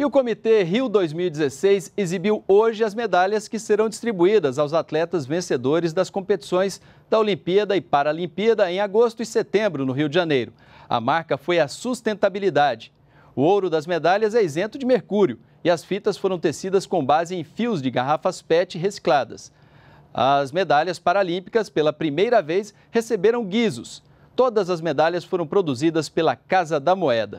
E o Comitê Rio 2016 exibiu hoje as medalhas que serão distribuídas aos atletas vencedores das competições da Olimpíada e Paralimpíada em agosto e setembro no Rio de Janeiro. A marca foi a sustentabilidade. O ouro das medalhas é isento de mercúrio e as fitas foram tecidas com base em fios de garrafas PET recicladas. As medalhas paralímpicas, pela primeira vez, receberam guizos. Todas as medalhas foram produzidas pela Casa da Moeda.